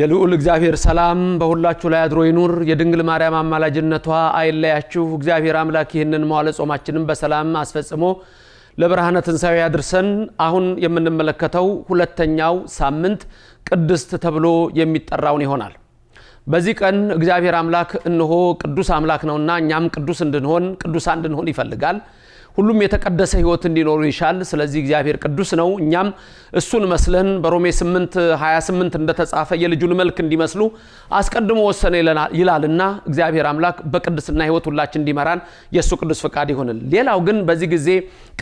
የልዑል እግዚአብሔር ሰላም በሁላችሁ ላይ አድሮ ይኑር። የድንግል ማርያም አማላጅነቷ አይለያችሁ። እግዚአብሔር አምላክ ይህንን መዋለ ጾማችንን በሰላም አስፈጽሞ ለብርሃነ ትንሣኤ ያድርሰን። አሁን የምንመለከተው ሁለተኛው ሳምንት ቅድስት ተብሎ የሚጠራውን ይሆናል። በዚህ ቀን እግዚአብሔር አምላክ እነሆ ቅዱስ አምላክ ነውና እኛም ቅዱስ እንድንሆን ቅዱሳን እንድንሆን ይፈልጋል። ሁሉም የተቀደሰ ህይወት እንዲኖሩ ይሻል። ስለዚህ እግዚአብሔር ቅዱስ ነው። እኛም እሱን መስለን በሮሜ 8 28 እንደተጻፈ የልጁን መልክ እንዲመስሉ አስቀድሞ ወሰነ ይላልና እግዚአብሔር አምላክ በቅድስና ህይወት ሁላችን እንዲመራን የእሱ ቅዱስ ፈቃድ ይሆንል። ሌላው ግን በዚህ ጊዜ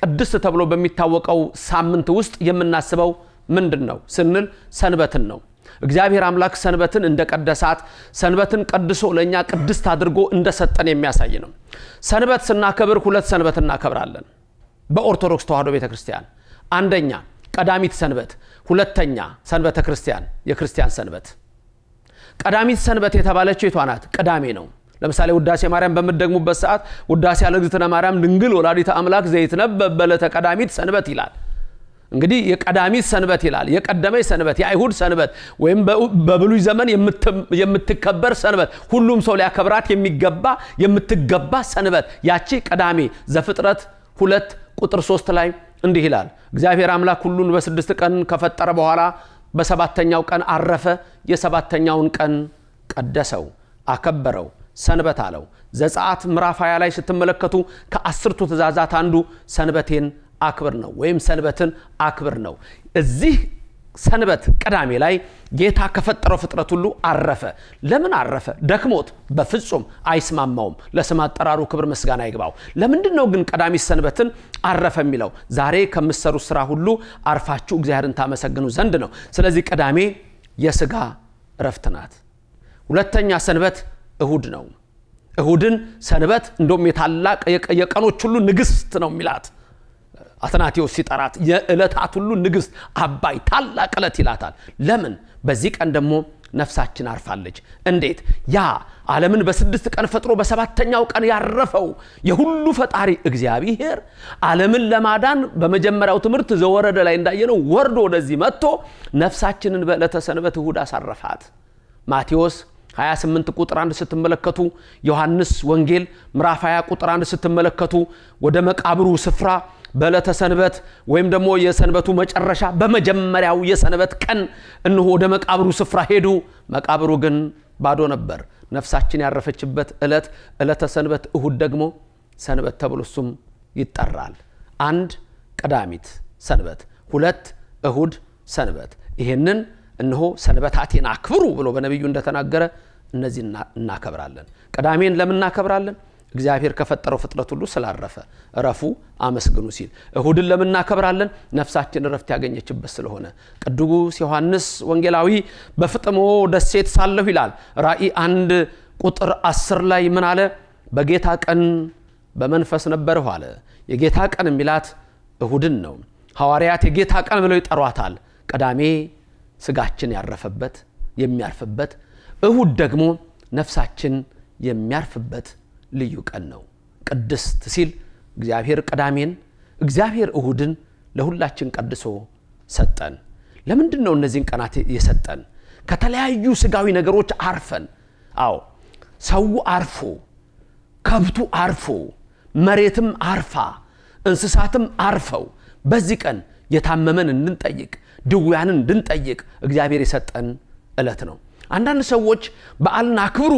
ቅድስት ተብሎ በሚታወቀው ሳምንት ውስጥ የምናስበው ምንድን ነው ስንል ሰንበትን ነው። እግዚአብሔር አምላክ ሰንበትን እንደ ቀደሳት ሰንበትን ቀድሶ ለእኛ ቅድስት አድርጎ እንደሰጠን የሚያሳይ ነው። ሰንበት ስናከብር ሁለት ሰንበት እናከብራለን በኦርቶዶክስ ተዋህዶ ቤተ ክርስቲያን። አንደኛ ቀዳሚት ሰንበት፣ ሁለተኛ ሰንበተ ክርስቲያን የክርስቲያን ሰንበት። ቀዳሚት ሰንበት የተባለችው የቷ ናት? ቅዳሜ ነው። ለምሳሌ ውዳሴ ማርያም በምደግሙበት ሰዓት ውዳሴ ያለ እግዝእትነ ማርያም ድንግል ወላዲተ አምላክ ዘይትነበብ በዕለተ ቀዳሚት ሰንበት ይላል። እንግዲህ የቀዳሚት ሰንበት ይላል። የቀደመች ሰንበት፣ የአይሁድ ሰንበት ወይም በብሉይ ዘመን የምትከበር ሰንበት፣ ሁሉም ሰው ሊያከብራት የሚገባ የምትገባ ሰንበት ያቺ ቀዳሜ ዘፍጥረት ሁለት ቁጥር ሶስት ላይ እንዲህ ይላል እግዚአብሔር አምላክ ሁሉን በስድስት ቀን ከፈጠረ በኋላ በሰባተኛው ቀን አረፈ። የሰባተኛውን ቀን ቀደሰው፣ አከበረው፣ ሰንበት አለው። ዘጸአት ምዕራፍ 20 ላይ ስትመለከቱ ከአስርቱ ትእዛዛት አንዱ ሰንበቴን አክብር ነው ወይም ሰንበትን አክብር ነው። እዚህ ሰንበት ቅዳሜ ላይ ጌታ ከፈጠረው ፍጥረት ሁሉ አረፈ። ለምን አረፈ? ደክሞት፣ በፍጹም አይስማማውም። ለስም አጠራሩ ክብር ምስጋና ይግባው። ለምንድን ነው ግን ቀዳሚ ሰንበትን አረፈ የሚለው? ዛሬ ከምትሰሩት ስራ ሁሉ አርፋችሁ እግዚአብሔርን ታመሰግኑ ዘንድ ነው። ስለዚህ ቅዳሜ የስጋ እረፍት ናት። ሁለተኛ ሰንበት እሁድ ነው። እሁድን ሰንበት እንደውም የታላቅ የቀኖች ሁሉ ንግስት ነው የሚላት አትናቴዎስ ሲጠራት የዕለታት ሁሉ ንግሥት አባይ ታላቅ ዕለት ይላታል። ለምን? በዚህ ቀን ደግሞ ነፍሳችን አርፋለች። እንዴት? ያ ዓለምን በስድስት ቀን ፈጥሮ በሰባተኛው ቀን ያረፈው የሁሉ ፈጣሪ እግዚአብሔር ዓለምን ለማዳን በመጀመሪያው ትምህርት ዘወረደ ላይ እንዳየነው ወርዶ ወደዚህ መጥቶ ነፍሳችንን በዕለተ ሰንበት እሁድ አሳረፋት። ማቴዎስ 28 ቁጥር 1 ስትመለከቱ፣ ዮሐንስ ወንጌል ምዕራፍ 20 ቁጥር 1 ስትመለከቱ፣ ወደ መቃብሩ ስፍራ በዕለተ ሰንበት ወይም ደግሞ የሰንበቱ መጨረሻ በመጀመሪያው የሰንበት ቀን እነሆ ወደ መቃብሩ ስፍራ ሄዱ። መቃብሩ ግን ባዶ ነበር። ነፍሳችን ያረፈችበት ዕለት ዕለተ ሰንበት፣ እሁድ ደግሞ ሰንበት ተብሎ እሱም ይጠራል። አንድ ቀዳሚት ሰንበት፣ ሁለት እሁድ ሰንበት። ይህንን እነሆ ሰንበታቴን አክብሩ ብሎ በነቢዩ እንደተናገረ እነዚህ እናከብራለን። ቅዳሜን ለምን እናከብራለን? እግዚአብሔር ከፈጠረው ፍጥረት ሁሉ ስላረፈ እረፉ አመስግኑ ሲል እሁድን ለምናከብራለን ነፍሳችን እረፍት ያገኘችበት ስለሆነ ቅዱስ ዮሐንስ ወንጌላዊ በፍጥሞ ደሴት ሳለሁ ይላል ራእይ አንድ ቁጥር አስር ላይ ምን አለ በጌታ ቀን በመንፈስ ነበርሁ አለ የጌታ ቀን የሚላት እሁድን ነው ሐዋርያት የጌታ ቀን ብለው ይጠሯታል ቅዳሜ ስጋችን ያረፈበት የሚያርፍበት እሁድ ደግሞ ነፍሳችን የሚያርፍበት ልዩ ቀን ነው። ቅድስት ሲል እግዚአብሔር ቅዳሜን፣ እግዚአብሔር እሁድን ለሁላችን ቀድሶ ሰጠን። ለምንድን ነው እነዚህን ቀናት የሰጠን? ከተለያዩ ስጋዊ ነገሮች አርፈን አዎ ሰው አርፎ ከብቱ አርፎ መሬትም አርፋ እንስሳትም አርፈው በዚህ ቀን የታመመን እንድንጠይቅ ድውያንን እንድንጠይቅ እግዚአብሔር የሰጠን ዕለት ነው። አንዳንድ ሰዎች በዓልን አክብሩ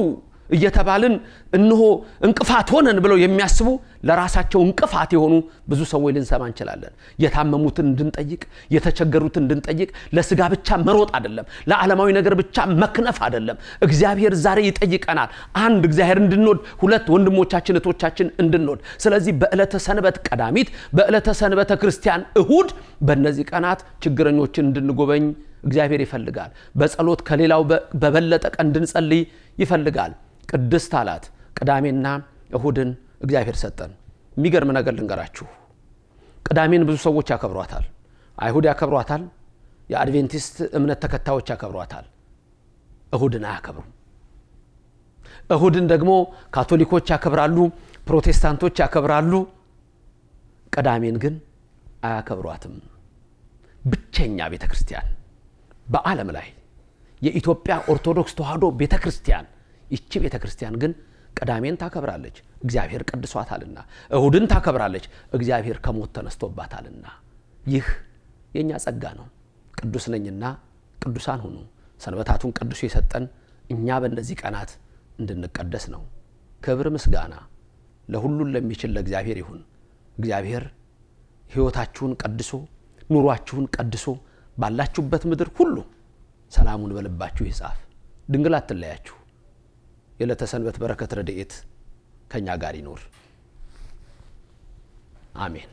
እየተባልን እንሆ እንቅፋት ሆነን ብለው የሚያስቡ ለራሳቸው እንቅፋት የሆኑ ብዙ ሰዎች ልንሰማ እንችላለን። የታመሙትን እንድንጠይቅ፣ የተቸገሩትን እንድንጠይቅ ለስጋ ብቻ መሮጥ አይደለም፣ ለዓለማዊ ነገር ብቻ መክነፍ አይደለም። እግዚአብሔር ዛሬ ይጠይቀናል። አንድ እግዚአብሔር እንድንወድ፣ ሁለት ወንድሞቻችን እህቶቻችን እንድንወድ። ስለዚህ በዕለተ ሰንበት ቀዳሚት፣ በዕለተ ሰንበተ ክርስቲያን እሁድ፣ በእነዚህ ቀናት ችግረኞችን እንድንጎበኝ እግዚአብሔር ይፈልጋል። በጸሎት ከሌላው በበለጠ ቀን እንድንጸልይ ይፈልጋል። ቅድስት አላት። ቅዳሜና እሁድን እግዚአብሔር ሰጠን። የሚገርም ነገር ልንገራችሁ። ቅዳሜን ብዙ ሰዎች ያከብሯታል። አይሁድ ያከብሯታል። የአድቬንቲስት እምነት ተከታዮች ያከብሯታል። እሁድን አያከብሩም። እሁድን ደግሞ ካቶሊኮች ያከብራሉ፣ ፕሮቴስታንቶች ያከብራሉ። ቅዳሜን ግን አያከብሯትም። ብቸኛ ቤተ ክርስቲያን በዓለም ላይ የኢትዮጵያ ኦርቶዶክስ ተዋሕዶ ቤተ ክርስቲያን ይቺ ቤተ ክርስቲያን ግን ቅዳሜን ታከብራለች፣ እግዚአብሔር ቀድሷታልና። እሁድን ታከብራለች፣ እግዚአብሔር ከሞት ተነስቶባታልና። ይህ የእኛ ጸጋ ነው። ቅዱስ ነኝና ቅዱሳን ሁኑ። ሰንበታቱን ቀድሶ የሰጠን እኛ በእነዚህ ቀናት እንድንቀደስ ነው። ክብር ምስጋና ለሁሉን ለሚችል ለእግዚአብሔር ይሁን። እግዚአብሔር ሕይወታችሁን ቀድሶ ኑሯችሁን ቀድሶ ባላችሁበት ምድር ሁሉ ሰላሙን በልባችሁ ይጻፍ። ድንግል አትለያችሁ። የለተሰንበት በረከት ረድኤት ከእኛ ጋር ይኖር። አሜን።